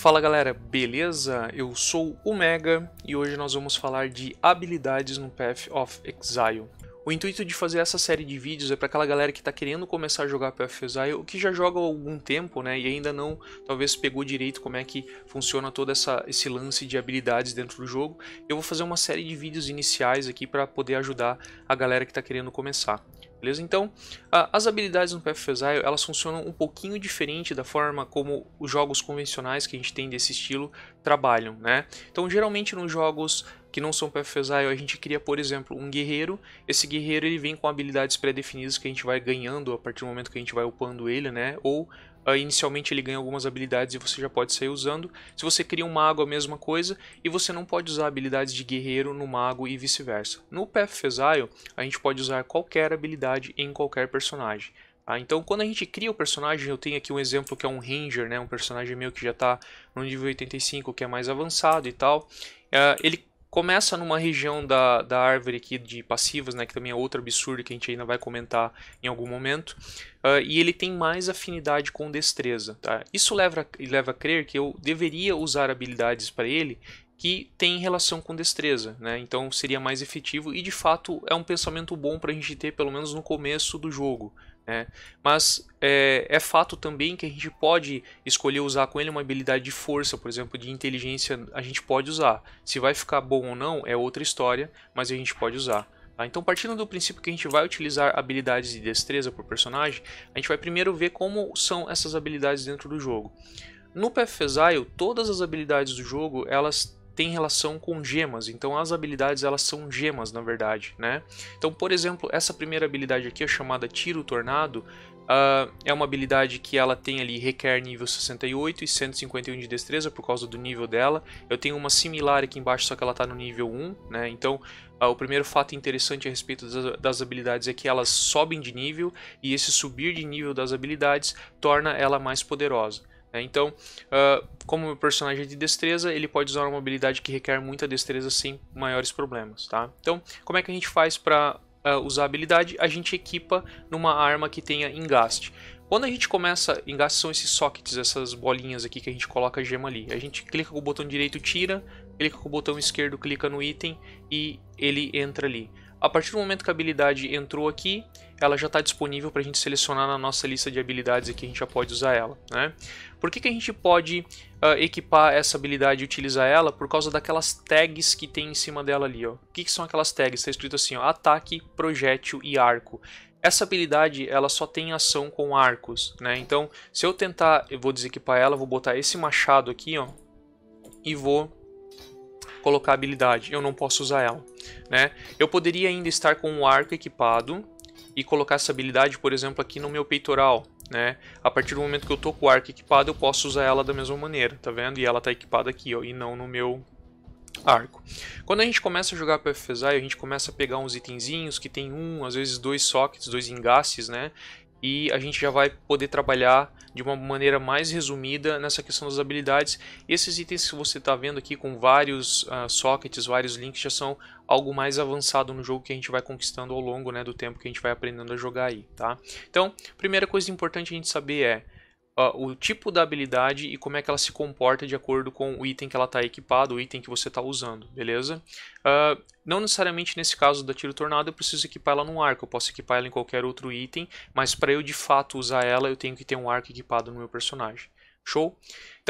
Fala galera, beleza? Eu sou o Mega e hoje nós vamos falar de habilidades no Path of Exile. O intuito de fazer essa série de vídeos é para aquela galera que está querendo começar a jogar Path of Exile, ou que já joga há algum tempo, né, e ainda não, talvez, pegou direito como é que funciona todo essa, esse lance de habilidades dentro do jogo. Eu vou fazer uma série de vídeos iniciais aqui para poder ajudar a galera que está querendo começar. Beleza? Então, as habilidades no PFXile, elas funcionam um pouquinho diferente da forma como os jogos convencionais que a gente tem desse estilo trabalham, né? Então, geralmente nos jogos que não são PFXile, a gente cria, por exemplo, um guerreiro. Esse guerreiro ele vem com habilidades pré-definidas que a gente vai ganhando a partir do momento que a gente vai upando ele, né? Ou Uh, inicialmente ele ganha algumas habilidades e você já pode sair usando. Se você cria um mago, a mesma coisa, e você não pode usar habilidades de guerreiro no mago e vice-versa. No Path of a gente pode usar qualquer habilidade em qualquer personagem. Tá? Então, quando a gente cria o personagem, eu tenho aqui um exemplo que é um Ranger, né? um personagem meu que já está no nível 85, que é mais avançado e tal. Uh, ele começa numa região da, da árvore aqui de passivas, né, que também é outro absurdo que a gente ainda vai comentar em algum momento, uh, e ele tem mais afinidade com destreza. Tá? Isso leva, leva a crer que eu deveria usar habilidades para ele que tem relação com destreza, né? Então seria mais efetivo e de fato é um pensamento bom para a gente ter pelo menos no começo do jogo. Né? Mas é, é, fato também que a gente pode escolher usar com ele uma habilidade de força, por exemplo, de inteligência, a gente pode usar. Se vai ficar bom ou não é outra história, mas a gente pode usar. Tá? Então, partindo do princípio que a gente vai utilizar habilidades de destreza por personagem, a gente vai primeiro ver como são essas habilidades dentro do jogo. No PFESIO, todas as habilidades do jogo elas tem relação com gemas, então as habilidades elas são gemas na verdade, né? Então, por exemplo, essa primeira habilidade aqui é chamada Tiro Tornado, Uh, é uma habilidade que ela tem ali, requer nível 68 e 151 de destreza por causa do nível dela. Eu tenho uma similar aqui embaixo, só que ela está no nível 1, né? Então, uh, o primeiro fato interessante a respeito das, das, habilidades é que elas sobem de nível, e esse subir de nível das habilidades torna ela mais poderosa. Né? Então, ah, como o personagem é de destreza, ele pode usar uma habilidade que requer muita destreza sem maiores problemas, tá? Então, como é que a gente faz para ah, usar a habilidade? A gente equipa numa arma que tenha engaste. Quando a gente começa, engaste são esses sockets, essas bolinhas aqui que a gente coloca a gema ali. A gente clica com o botão direito, tira, clica com o botão esquerdo, clica no item e ele entra ali. A partir do momento que a habilidade entrou aqui, ela já está disponível para a gente selecionar na nossa lista de habilidades aqui, a gente já pode usar ela. Né? Por que, que a gente pode uh, equipar essa habilidade e utilizar ela? Por causa daquelas tags que tem em cima dela ali. Ó. O que, que são aquelas tags? Está escrito assim, ó, ataque, projétil e arco. Essa habilidade ela só tem ação com arcos, né? Então, se eu tentar, eu vou desequipar ela, vou botar esse machado aqui, ó, e vou colocar a habilidade, eu não posso usar ela. Né? Eu poderia ainda estar com o arco equipado, e colocar essa habilidade, por exemplo, aqui no meu peitoral, né? A partir do momento que eu tô com o arco equipado, eu posso usar ela da mesma maneira, tá vendo? E ela tá equipada aqui, ó, e não no meu arco. Quando a gente começa a jogar PFZai, a gente começa a pegar uns itenzinhos que tem um, às vezes dois sockets, dois engastes, né? e a gente já vai poder trabalhar de uma maneira mais resumida nessa questão das habilidades. Esses itens que você está vendo aqui com vários uh, sockets, vários links, já são algo mais avançado no jogo que a gente vai conquistando ao longo né, do tempo que a gente vai aprendendo a jogar aí. Tá? Então, primeira coisa importante a gente saber é uh, o tipo da habilidade e como é que ela se comporta de acordo com o item que ela está equipado, o item que você está usando, beleza? Uh, não necessariamente nesse caso da tiro tornado eu preciso equipar ela num arco, eu posso equipar ela em qualquer outro item, mas para eu de fato usar ela eu tenho que ter um arco equipado no meu personagem. Show?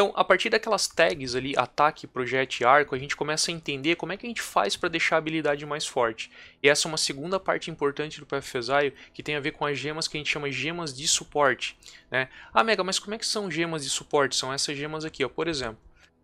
Então, a partir daquelas tags ali, ataque, projeto e arco, a gente começa a entender como é que a gente faz para deixar a habilidade mais forte. E essa é uma segunda parte importante do PFFesaio, que tem a ver com as gemas que a gente chama de gemas de suporte. Né? Ah, Mega, mas como é que são gemas de suporte? São essas gemas aqui, ó, por exemplo.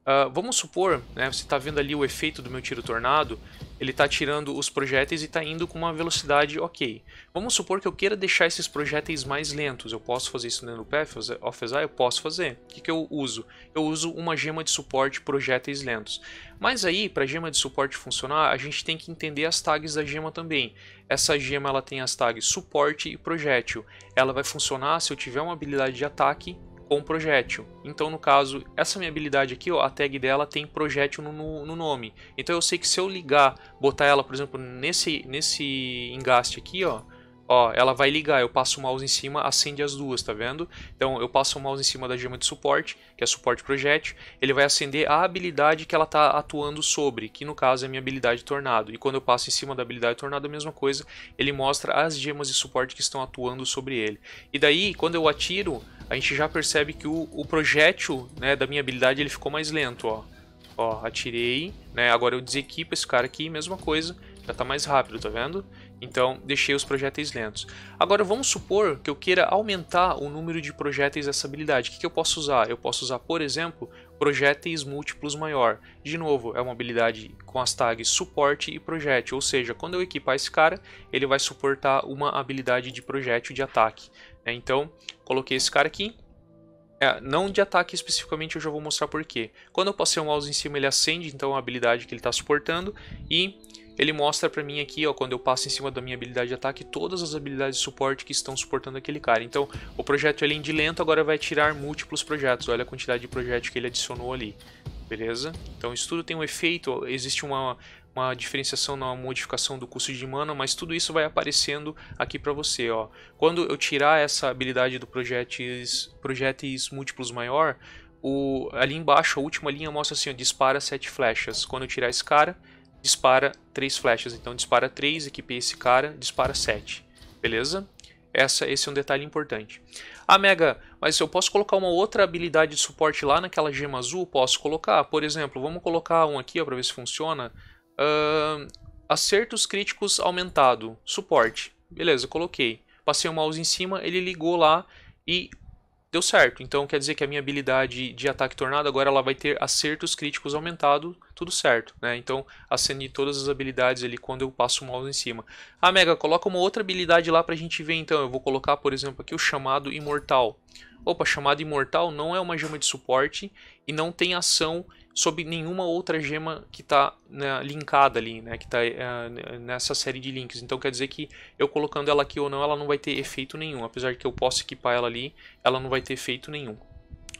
Uh, vamos supor, né, você está vendo ali o efeito do meu tiro tornado, ele está tirando os projéteis e está indo com uma velocidade ok. Vamos supor que eu queira deixar esses projéteis mais lentos, eu posso fazer isso dentro do Path of Exile? Eu posso fazer. O que, que eu uso? Eu uso uma gema de suporte projéteis lentos. Mas aí, para a gema de suporte funcionar, a gente tem que entender as tags da gema também. Essa gema ela tem as tags suporte e projétil. Ela vai funcionar se eu tiver uma habilidade de ataque com projétil. Então, no caso, essa minha habilidade aqui, ó, a tag dela tem projétil no, no, no nome. Então eu sei que se eu ligar, botar ela, por exemplo, nesse, nesse engaste aqui, ó, Ó, ela vai ligar, eu passo o mouse em cima, acende as duas, tá vendo? Então eu passo o mouse em cima da gema de suporte, que é suporte projétil, ele vai acender a habilidade que ela tá atuando sobre, que no caso é a minha habilidade tornado. E quando eu passo em cima da habilidade tornado, a mesma coisa, ele mostra as gemas de suporte que estão atuando sobre ele. E daí, quando eu atiro, a gente já percebe que o, o projétil né, da minha habilidade ele ficou mais lento, ó. Ó, atirei, né, agora eu desequipo esse cara aqui, mesma coisa, já tá mais rápido, tá vendo? Então, deixei os projéteis lentos. Agora, vamos supor que eu queira aumentar o número de projéteis dessa habilidade. O que, que eu posso usar? Eu posso usar, por exemplo, projéteis múltiplos maior. De novo, é uma habilidade com as tags suporte e projétil, ou seja, quando eu equipar esse cara, ele vai suportar uma habilidade de projétil de ataque. É, então, coloquei esse cara aqui, é, não de ataque especificamente, eu já vou mostrar por quê. Quando eu passei o mouse em cima, ele acende, então, a habilidade que ele está suportando. E ele mostra para mim aqui, ó, quando eu passo em cima da minha habilidade de ataque, todas as habilidades de suporte que estão suportando aquele cara. Então, o projeto além de é lento agora vai tirar múltiplos projetos. Olha a quantidade de projetos que ele adicionou ali. Beleza? Então, isso tudo tem um efeito, existe uma, uma diferenciação na modificação do custo de mana, mas tudo isso vai aparecendo aqui para você. Ó. Quando eu tirar essa habilidade do projetos projéteis múltiplos maior, o, ali embaixo, a última linha mostra assim, ó, dispara sete flechas. Quando eu tirar esse cara, dispara três flechas. Então dispara três, equipei esse cara, dispara sete. Beleza? Essa, esse é um detalhe importante. Ah, Mega, mas eu posso colocar uma outra habilidade de suporte lá naquela gema azul? Posso colocar. Por exemplo, vamos colocar um aqui para ver se funciona. Uh, acertos críticos aumentado, suporte. Beleza, coloquei. Passei o mouse em cima, ele ligou lá e deu certo. Então quer dizer que a minha habilidade de ataque tornado agora ela vai ter acertos críticos aumentado, tudo certo, né? Então acendi todas as habilidades ali quando eu passo o mouse em cima. Ah, Mega, coloca uma outra habilidade lá pra gente ver então. Eu vou colocar, por exemplo, aqui o chamado imortal. Opa, chamado imortal não é uma gema de suporte e não tem ação sobre nenhuma outra gema que está né, linkada ali, né, que está uh, eh, nessa série de links. Então quer dizer que eu colocando ela aqui ou não, ela não vai ter efeito nenhum. Apesar de que eu possa equipar ela ali, ela não vai ter efeito nenhum.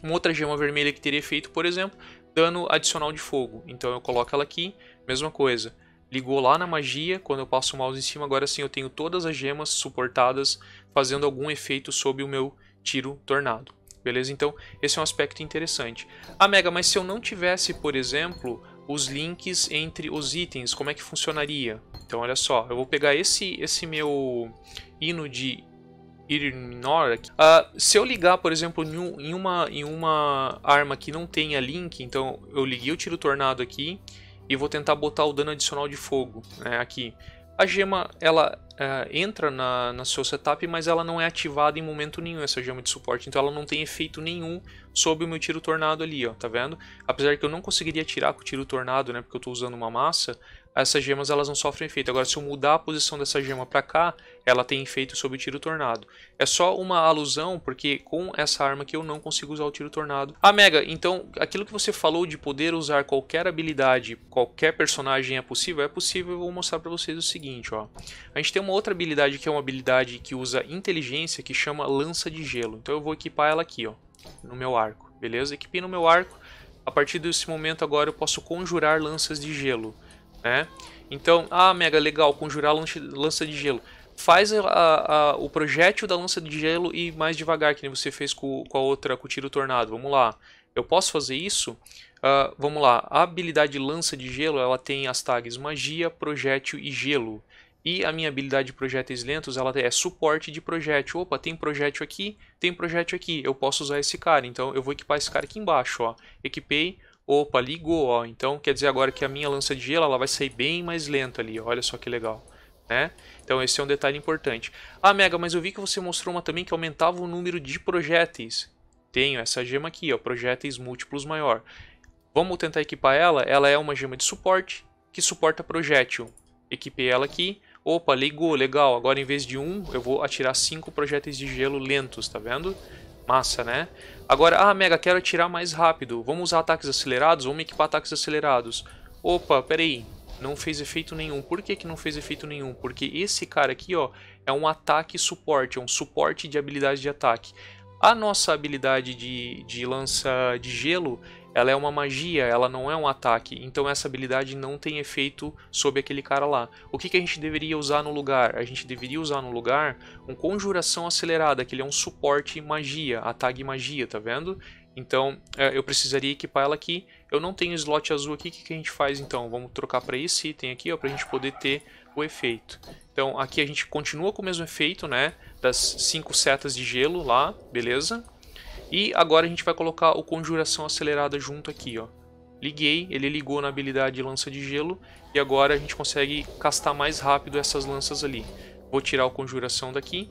Uma outra gema vermelha que teria efeito, por exemplo, dano adicional de fogo. Então eu coloco ela aqui, mesma coisa. Ligou lá na magia, quando eu passo o mouse em cima, agora sim eu tenho todas as gemas suportadas fazendo algum efeito sobre o meu tiro tornado beleza? Então, esse é um aspecto interessante. Ah, Mega, mas se eu não tivesse, por exemplo, os links entre os itens, como é que funcionaria? Então, olha só, eu vou pegar esse, esse meu hino de Irminor aqui. Uh, se eu ligar, por exemplo, em uma, em uma arma que não tenha link, então eu liguei o tiro tornado aqui e vou tentar botar o dano adicional de fogo né, aqui. A gema ela é, entra na, na seu setup, mas ela não é ativada em momento nenhum, essa gema de suporte. Então ela não tem efeito nenhum sobre o meu tiro tornado ali, ó, tá vendo? Apesar que eu não conseguiria tirar com o tiro tornado, né, porque eu estou usando uma massa, essas gemas elas não sofrem efeito. Agora, se eu mudar a posição dessa gema para cá, ela tem efeito sobre o tiro tornado. É só uma alusão, porque com essa arma aqui eu não consigo usar o tiro tornado. Ah, Mega, então aquilo que você falou de poder usar qualquer habilidade, qualquer personagem é possível? É possível, eu vou mostrar para vocês o seguinte, ó. A gente tem uma outra habilidade que é uma habilidade que usa inteligência, que chama Lança de Gelo. Então eu vou equipar ela aqui, ó, no meu arco, beleza? Equipei no meu arco. A partir desse momento agora eu posso conjurar lanças de gelo né? Então, ah, mega legal, conjurar lança de gelo. Faz a, a, o projétil da lança de gelo e mais devagar, que nem você fez com, com a outra, com o tiro tornado. Vamos lá. Eu posso fazer isso? Uh, vamos lá. A habilidade lança de gelo, ela tem as tags magia, projétil e gelo. E a minha habilidade de projéteis lentos, ela é suporte de projétil. Opa, tem projétil aqui, tem projétil aqui. Eu posso usar esse cara, então eu vou equipar esse cara aqui embaixo, ó. Equipei Opa, ligou, ó. Então quer dizer agora que a minha lança de gelo ela vai sair bem mais lenta ali. Olha só que legal. Né? Então esse é um detalhe importante. Ah, Mega, mas eu vi que você mostrou uma também que aumentava o número de projéteis. Tenho essa gema aqui, ó, projéteis múltiplos maior. Vamos tentar equipar ela. Ela é uma gema de suporte que suporta projétil. Equipei ela aqui. Opa, ligou, legal. Agora em vez de um, eu vou atirar cinco projéteis de gelo lentos, tá vendo? Massa, né? Agora, ah, Mega, quero atirar mais rápido. Vamos usar ataques acelerados? Vamos equipar ataques acelerados. Opa, peraí. Não fez efeito nenhum. Por que, que não fez efeito nenhum? Porque esse cara aqui, ó, é um ataque suporte. É um suporte de habilidade de ataque. A nossa habilidade de, de lança de gelo ela é uma magia, ela não é um ataque, então essa habilidade não tem efeito sobre aquele cara lá. O que, que a gente deveria usar no lugar? A gente deveria usar no lugar um conjuração acelerada, que ele é um suporte magia, ataque magia, tá vendo? Então é, eu precisaria equipar ela aqui. Eu não tenho slot azul aqui, o que, que a gente faz então? Vamos trocar para esse item aqui, ó, para a gente poder ter o efeito. Então aqui a gente continua com o mesmo efeito, né? Das cinco setas de gelo lá, beleza? E agora a gente vai colocar o Conjuração Acelerada junto aqui, ó. Liguei, ele ligou na habilidade Lança de Gelo, e agora a gente consegue castar mais rápido essas lanças ali. Vou tirar o Conjuração daqui,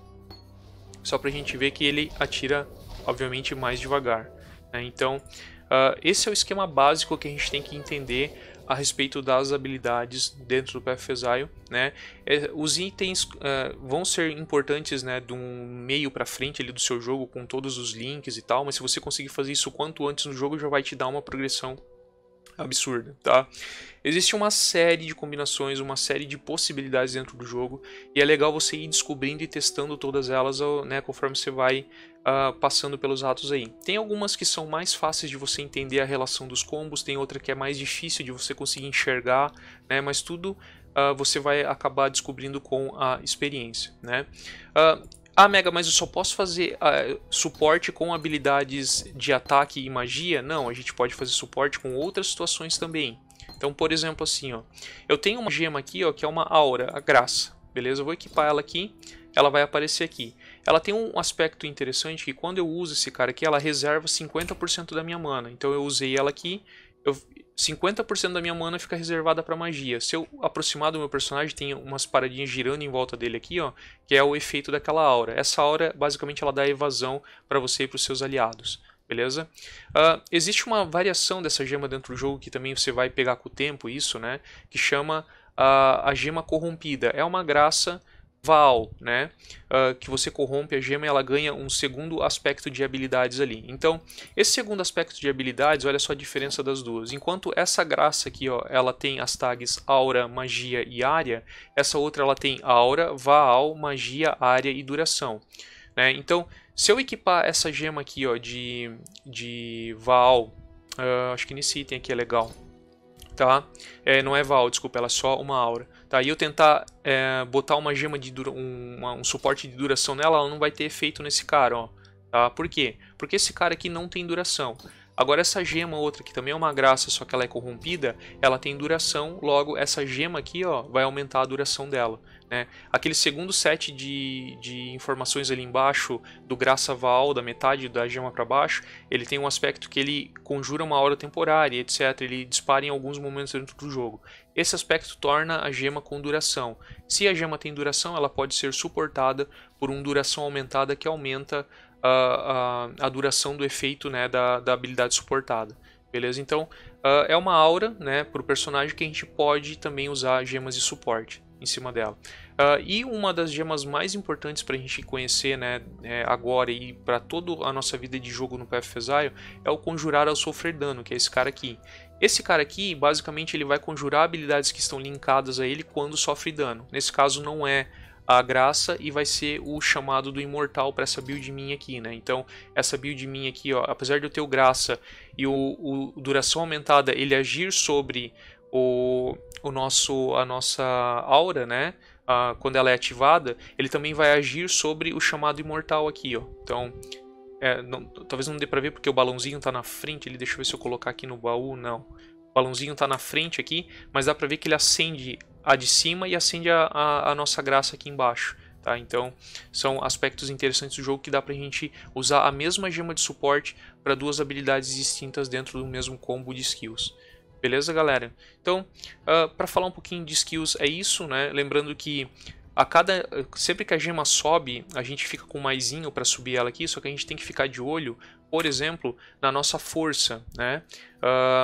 só pra gente ver que ele atira, obviamente, mais devagar. Né? Então, uh, esse é o esquema básico que a gente tem que entender a respeito das habilidades dentro do Pathfesial, né? É, os itens uh, vão ser importantes, né, do meio para frente ali do seu jogo com todos os links e tal, mas se você conseguir fazer isso quanto antes no jogo já vai te dar uma progressão absurda, tá? Existe uma série de combinações, uma série de possibilidades dentro do jogo, e é legal você ir descobrindo e testando todas elas, né, conforme você vai uh, passando pelos atos aí. Tem algumas que são mais fáceis de você entender a relação dos combos, tem outra que é mais difícil de você conseguir enxergar, né, mas tudo uh, você vai acabar descobrindo com a experiência, né? Uh, ah, Mega, mas eu só posso fazer uh, suporte com habilidades de ataque e magia? Não, a gente pode fazer suporte com outras situações também. Então, por exemplo, assim, ó, eu tenho uma gema aqui, ó, que é uma aura, a graça, beleza? Eu vou equipar ela aqui, ela vai aparecer aqui. Ela tem um aspecto interessante que quando eu uso esse cara aqui, ela reserva 50% da minha mana. Então eu usei ela aqui, eu 50% da minha mana fica reservada para magia. Se eu aproximar do meu personagem, tem umas paradinhas girando em volta dele aqui, ó, que é o efeito daquela aura. Essa aura, basicamente, ela dá evasão para você e para os seus aliados. Beleza? Uh, existe uma variação dessa gema dentro do jogo que também você vai pegar com o tempo, isso, né? Que chama uh, a gema corrompida. É uma graça Val, né? Uh, que você corrompe a gema e ela ganha um segundo aspecto de habilidades ali. Então, esse segundo aspecto de habilidades, olha só a diferença das duas. Enquanto essa graça aqui, ó, ela tem as tags aura, magia e área, essa outra ela tem aura, Val, magia, área e duração. Né? Então, se eu equipar essa gema aqui ó, de, de Val, uh, acho que nesse item aqui é legal, tá? É, não é Val, desculpa, ela é só uma aura. Tá, e eu tentar é, botar uma gema de dura, um, uma, um, suporte de duração nela, ela não vai ter efeito nesse cara, ó. Tá? Por quê? Porque esse cara aqui não tem duração. Agora essa gema outra, que também é uma graça, só que ela é corrompida, ela tem duração, logo essa gema aqui ó, vai aumentar a duração dela. Né? Aquele segundo set de, de informações ali embaixo, do graça val, da metade da gema para baixo, ele tem um aspecto que ele conjura uma aura temporária, etc. Ele dispara em alguns momentos dentro do jogo. Esse aspecto torna a gema com duração. Se a gema tem duração, ela pode ser suportada por um duração aumentada que aumenta a, ah, a, ah, a duração do efeito né, da, da habilidade suportada. Beleza? Então uh, é uma aura né, para o personagem que a gente pode também usar gemas de suporte em cima dela. Uh, e uma das gemas mais importantes para a gente conhecer né, é, agora e para toda a nossa vida de jogo no PF Exile é o Conjurar ao Sofrer Dano, que é esse cara aqui. Esse cara aqui, basicamente, ele vai conjurar habilidades que estão linkadas a ele quando sofre dano. Nesse caso, não é a graça e vai ser o chamado do imortal para essa build minha aqui, né? Então, essa build minha aqui, ó, apesar de eu ter o graça e o, o duração aumentada, ele agir sobre o, o nosso a nossa aura, né? Ah, quando ela é ativada, ele também vai agir sobre o chamado imortal aqui, ó. Então, é, não, talvez não dê pra ver porque o balãozinho tá na frente. Ele, deixa eu ver se eu colocar aqui no baú. Não. O balãozinho tá na frente aqui, mas dá pra ver que ele acende a de cima e acende a, a, a nossa graça aqui embaixo. Tá? Então, são aspectos interessantes do jogo que dá pra gente usar a mesma gema de suporte para duas habilidades distintas dentro do mesmo combo de skills. Beleza, galera? Então, uh, ah, para falar um pouquinho de skills é isso, né? Lembrando que a cada sempre que a gema sobe, a gente fica com um maisinho para subir ela aqui, só que a gente tem que ficar de olho, por exemplo, na nossa força, né?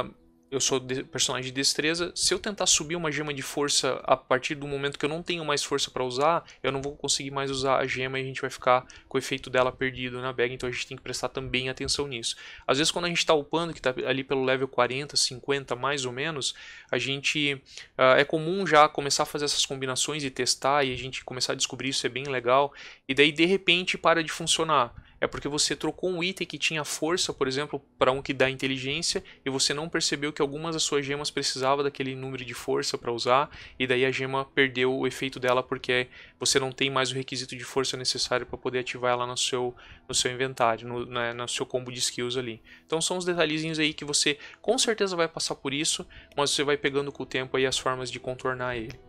Uh, eu sou de personagem de destreza. Se eu tentar subir uma gema de força a partir do momento que eu não tenho mais força para usar, eu não vou conseguir mais usar a gema e a gente vai ficar com o efeito dela perdido na bag, então a gente tem que prestar também atenção nisso. Às vezes quando a gente está upando, que está ali pelo level 40, 50 mais ou menos, a gente uh, é comum já começar a fazer essas combinações e testar e a gente começar a descobrir isso é bem legal, e daí de repente para de funcionar é porque você trocou um item que tinha força, por exemplo, para um que dá inteligência, e você não percebeu que algumas das suas gemas precisava daquele número de força para usar, e daí a gema perdeu o efeito dela porque você não tem mais o requisito de força necessário para poder ativar ela no seu, no seu inventário, no, né, no seu combo de skills ali. Então são os detalhezinhos aí que você com certeza vai passar por isso, mas você vai pegando com o tempo aí as formas de contornar ele.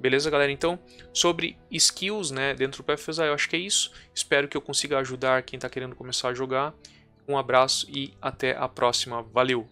Beleza, galera? Então, sobre skills, né, dentro do PFSA, eu acho que é isso. Espero que eu consiga ajudar quem está querendo começar a jogar. Um abraço e até a próxima. Valeu!